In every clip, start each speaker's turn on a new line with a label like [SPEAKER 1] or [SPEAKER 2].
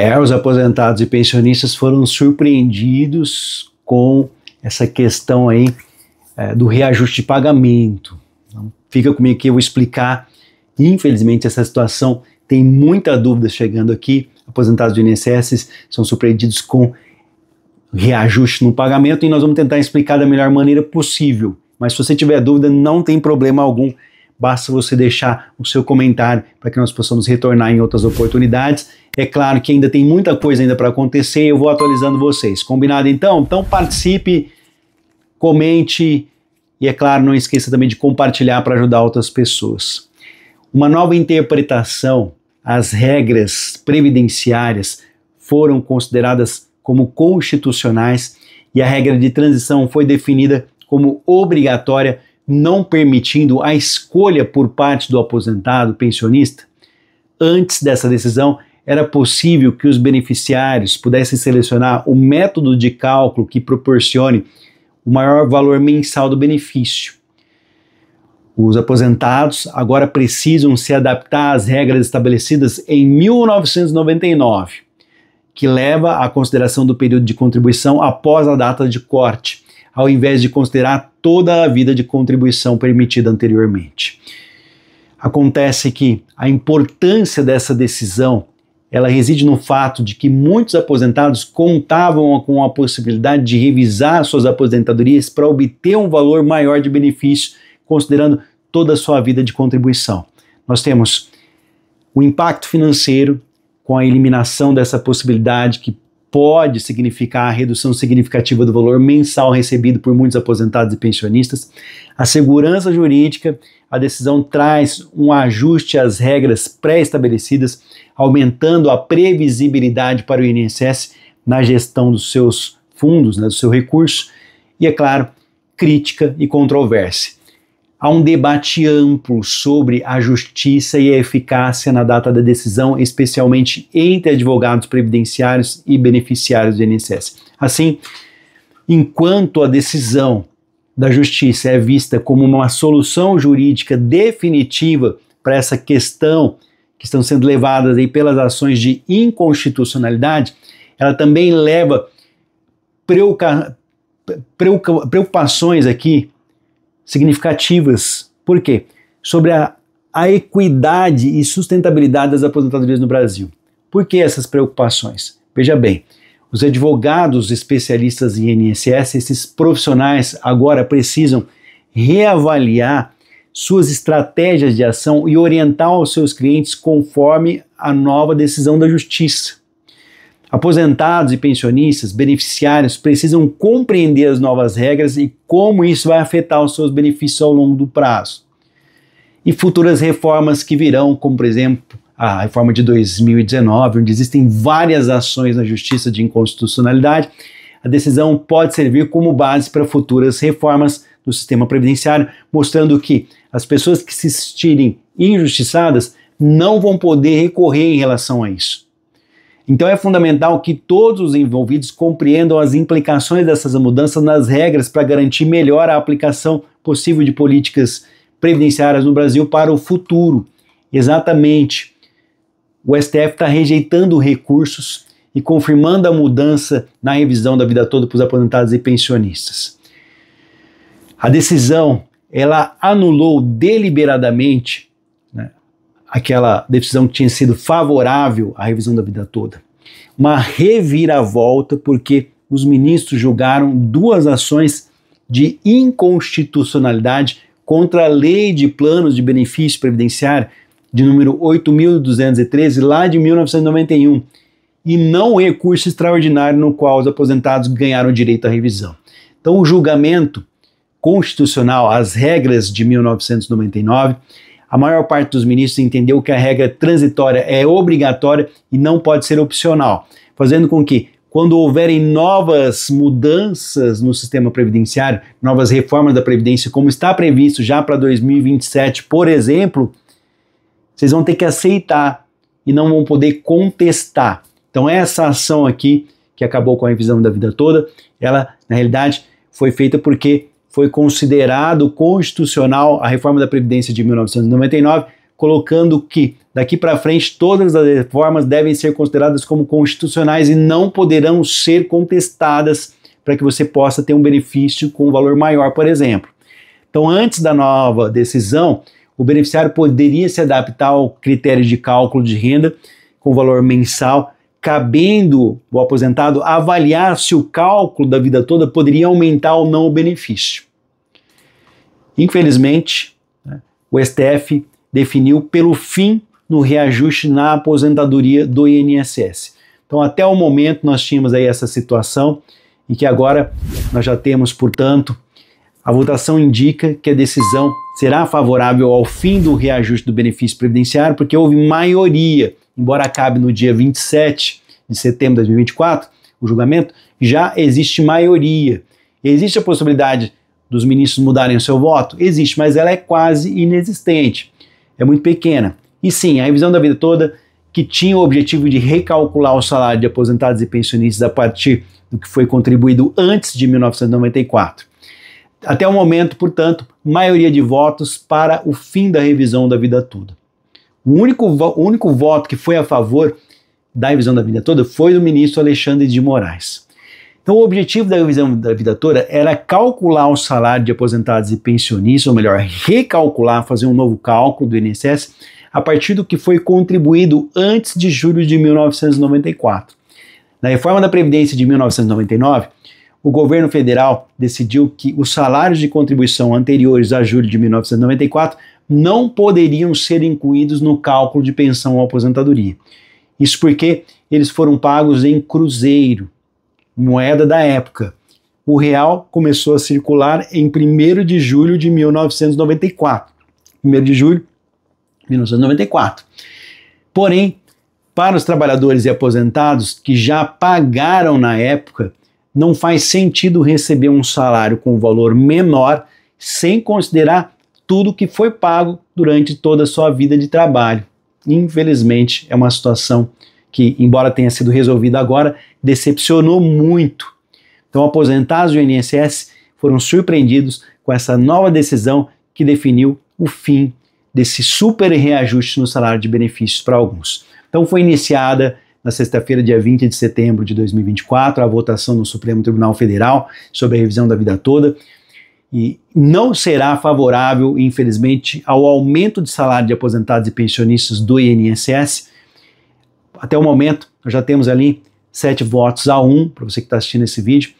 [SPEAKER 1] É, os aposentados e pensionistas foram surpreendidos com essa questão aí é, do reajuste de pagamento. Então, fica comigo que eu vou explicar. Infelizmente, essa situação tem muita dúvida chegando aqui. Aposentados do INSS são surpreendidos com reajuste no pagamento e nós vamos tentar explicar da melhor maneira possível. Mas se você tiver dúvida, não tem problema algum Basta você deixar o seu comentário para que nós possamos retornar em outras oportunidades. É claro que ainda tem muita coisa ainda para acontecer, eu vou atualizando vocês. Combinado então? Então participe, comente e é claro, não esqueça também de compartilhar para ajudar outras pessoas. Uma nova interpretação as regras previdenciárias foram consideradas como constitucionais e a regra de transição foi definida como obrigatória não permitindo a escolha por parte do aposentado pensionista, antes dessa decisão era possível que os beneficiários pudessem selecionar o método de cálculo que proporcione o maior valor mensal do benefício. Os aposentados agora precisam se adaptar às regras estabelecidas em 1999, que leva à consideração do período de contribuição após a data de corte, ao invés de considerar toda a vida de contribuição permitida anteriormente. Acontece que a importância dessa decisão ela reside no fato de que muitos aposentados contavam com a possibilidade de revisar suas aposentadorias para obter um valor maior de benefício, considerando toda a sua vida de contribuição. Nós temos o impacto financeiro com a eliminação dessa possibilidade que pode significar a redução significativa do valor mensal recebido por muitos aposentados e pensionistas. A segurança jurídica, a decisão traz um ajuste às regras pré-estabelecidas, aumentando a previsibilidade para o INSS na gestão dos seus fundos, né, do seu recurso, e é claro, crítica e controvérsia. Há um debate amplo sobre a justiça e a eficácia na data da decisão, especialmente entre advogados previdenciários e beneficiários do INSS. Assim, enquanto a decisão da justiça é vista como uma solução jurídica definitiva para essa questão que estão sendo levadas aí pelas ações de inconstitucionalidade, ela também leva preocupações aqui significativas. Por quê? Sobre a, a equidade e sustentabilidade das aposentadorias no Brasil. Por que essas preocupações? Veja bem, os advogados especialistas em INSS, esses profissionais agora precisam reavaliar suas estratégias de ação e orientar os seus clientes conforme a nova decisão da justiça. Aposentados e pensionistas, beneficiários, precisam compreender as novas regras e como isso vai afetar os seus benefícios ao longo do prazo. E futuras reformas que virão, como por exemplo a reforma de 2019, onde existem várias ações na Justiça de inconstitucionalidade, a decisão pode servir como base para futuras reformas do sistema previdenciário, mostrando que as pessoas que se sentirem injustiçadas não vão poder recorrer em relação a isso. Então é fundamental que todos os envolvidos compreendam as implicações dessas mudanças nas regras para garantir melhor a aplicação possível de políticas previdenciárias no Brasil para o futuro. Exatamente. O STF está rejeitando recursos e confirmando a mudança na revisão da vida toda para os aposentados e pensionistas. A decisão ela anulou deliberadamente aquela decisão que tinha sido favorável à revisão da vida toda. Uma reviravolta, porque os ministros julgaram duas ações de inconstitucionalidade contra a Lei de Planos de Benefício Previdenciário de número 8.213, lá de 1991, e não o recurso extraordinário no qual os aposentados ganharam direito à revisão. Então, o julgamento constitucional, as regras de 1999, a maior parte dos ministros entendeu que a regra transitória é obrigatória e não pode ser opcional, fazendo com que, quando houverem novas mudanças no sistema previdenciário, novas reformas da Previdência, como está previsto já para 2027, por exemplo, vocês vão ter que aceitar e não vão poder contestar. Então, essa ação aqui, que acabou com a revisão da vida toda, ela, na realidade, foi feita porque foi considerado constitucional a reforma da Previdência de 1999, colocando que daqui para frente todas as reformas devem ser consideradas como constitucionais e não poderão ser contestadas para que você possa ter um benefício com um valor maior, por exemplo. Então, antes da nova decisão, o beneficiário poderia se adaptar ao critério de cálculo de renda com valor mensal cabendo o aposentado avaliar se o cálculo da vida toda poderia aumentar ou não o benefício. Infelizmente, né, o STF definiu pelo fim no reajuste na aposentadoria do INSS. Então, até o momento, nós tínhamos aí essa situação e que agora nós já temos, portanto, a votação indica que a decisão será favorável ao fim do reajuste do benefício previdenciário, porque houve maioria embora acabe no dia 27 de setembro de 2024, o julgamento, já existe maioria. Existe a possibilidade dos ministros mudarem o seu voto? Existe, mas ela é quase inexistente. É muito pequena. E sim, a revisão da vida toda, que tinha o objetivo de recalcular o salário de aposentados e pensionistas a partir do que foi contribuído antes de 1994. Até o momento, portanto, maioria de votos para o fim da revisão da vida toda. O único, o único voto que foi a favor da revisão da vida toda foi do ministro Alexandre de Moraes. Então, o objetivo da revisão da vida toda era calcular o salário de aposentados e pensionistas, ou melhor, recalcular, fazer um novo cálculo do INSS a partir do que foi contribuído antes de julho de 1994. Na reforma da Previdência de 1999, o governo federal decidiu que os salários de contribuição anteriores a julho de 1994 não poderiam ser incluídos no cálculo de pensão ou aposentadoria. Isso porque eles foram pagos em cruzeiro, moeda da época. O real começou a circular em 1 de julho de 1994. 1 de julho de 1994. Porém, para os trabalhadores e aposentados que já pagaram na época, não faz sentido receber um salário com valor menor sem considerar tudo que foi pago durante toda a sua vida de trabalho. Infelizmente, é uma situação que, embora tenha sido resolvida agora, decepcionou muito. Então, aposentados do INSS foram surpreendidos com essa nova decisão que definiu o fim desse super reajuste no salário de benefícios para alguns. Então, foi iniciada na sexta-feira, dia 20 de setembro de 2024, a votação no Supremo Tribunal Federal sobre a revisão da vida toda e não será favorável, infelizmente, ao aumento de salário de aposentados e pensionistas do INSS. Até o momento, nós já temos ali sete votos a um para você que está assistindo esse vídeo,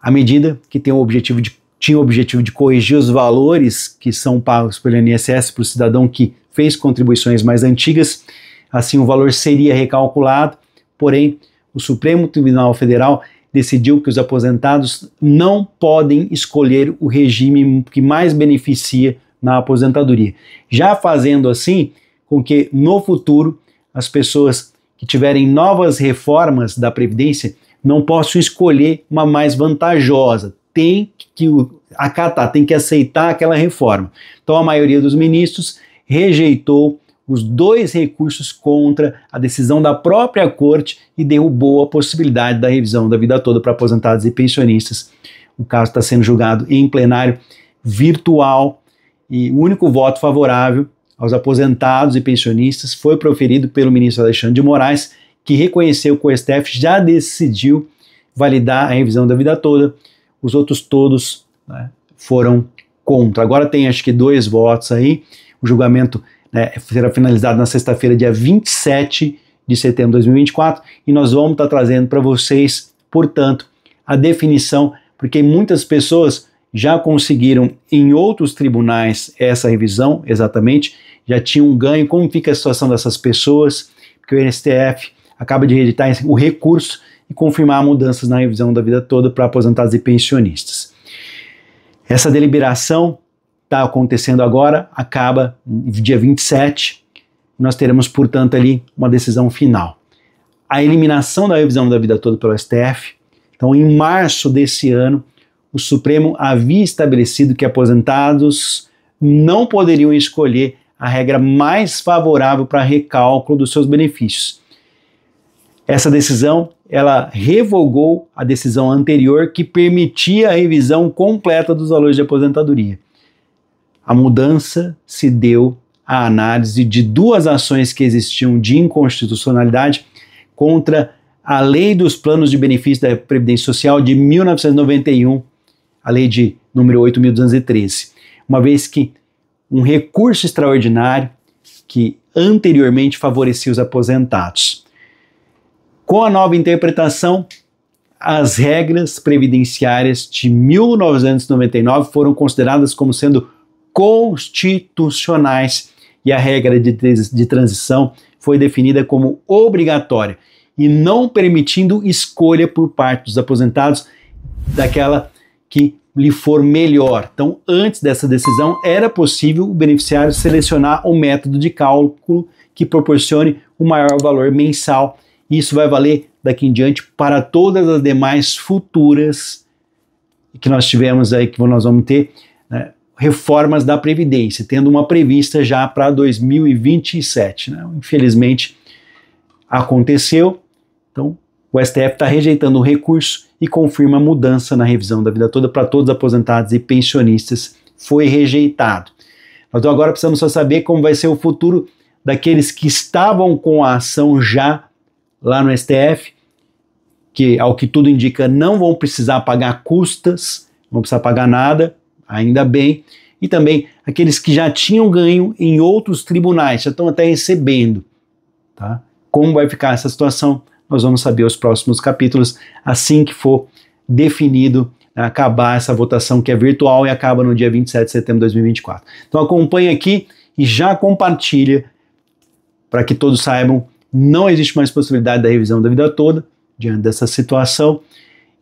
[SPEAKER 1] a medida que tem o objetivo de, tinha o objetivo de corrigir os valores que são pagos pelo INSS para o cidadão que fez contribuições mais antigas, assim o valor seria recalculado, porém o Supremo Tribunal Federal decidiu que os aposentados não podem escolher o regime que mais beneficia na aposentadoria. Já fazendo assim com que no futuro as pessoas que tiverem novas reformas da previdência não possam escolher uma mais vantajosa, tem que acatar, tem que aceitar aquela reforma. Então a maioria dos ministros rejeitou os dois recursos contra a decisão da própria corte e derrubou a possibilidade da revisão da vida toda para aposentados e pensionistas. O caso está sendo julgado em plenário virtual e o único voto favorável aos aposentados e pensionistas foi proferido pelo ministro Alexandre de Moraes, que reconheceu que o STF já decidiu validar a revisão da vida toda. Os outros todos né, foram contra. Agora tem acho que dois votos aí. O julgamento né, será finalizado na sexta-feira, dia 27 de setembro de 2024, e nós vamos estar tá trazendo para vocês, portanto, a definição, porque muitas pessoas já conseguiram em outros tribunais essa revisão, exatamente, já tinham um ganho, como fica a situação dessas pessoas, porque o STF acaba de reeditar o recurso e confirmar mudanças na revisão da vida toda para aposentados e pensionistas. Essa deliberação está acontecendo agora, acaba dia 27, nós teremos, portanto, ali uma decisão final. A eliminação da revisão da vida toda pelo STF. Então, em março desse ano, o Supremo havia estabelecido que aposentados não poderiam escolher a regra mais favorável para recálculo dos seus benefícios. Essa decisão, ela revogou a decisão anterior que permitia a revisão completa dos valores de aposentadoria. A mudança se deu à análise de duas ações que existiam de inconstitucionalidade contra a Lei dos Planos de Benefício da Previdência Social de 1991, a lei de número 8213. Uma vez que um recurso extraordinário que anteriormente favorecia os aposentados. Com a nova interpretação, as regras previdenciárias de 1999 foram consideradas como sendo constitucionais e a regra de, de transição foi definida como obrigatória e não permitindo escolha por parte dos aposentados daquela que lhe for melhor. Então, antes dessa decisão, era possível o beneficiário selecionar o método de cálculo que proporcione o maior valor mensal. Isso vai valer daqui em diante para todas as demais futuras que nós tivemos aí, que nós vamos ter reformas da Previdência, tendo uma prevista já para 2027. Né? Infelizmente, aconteceu. Então, o STF está rejeitando o recurso e confirma a mudança na revisão da vida toda para todos aposentados e pensionistas. Foi rejeitado. Mas agora precisamos só saber como vai ser o futuro daqueles que estavam com a ação já lá no STF, que ao que tudo indica não vão precisar pagar custas, não vão precisar pagar nada, ainda bem, e também aqueles que já tinham ganho em outros tribunais, já estão até recebendo. Tá? Como vai ficar essa situação? Nós vamos saber os próximos capítulos assim que for definido né, acabar essa votação que é virtual e acaba no dia 27 de setembro de 2024. Então acompanhe aqui e já compartilha para que todos saibam, não existe mais possibilidade da revisão da vida toda diante dessa situação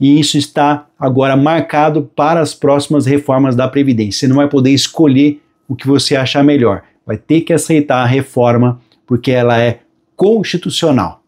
[SPEAKER 1] e isso está agora marcado para as próximas reformas da Previdência. Você não vai poder escolher o que você achar melhor, vai ter que aceitar a reforma porque ela é constitucional.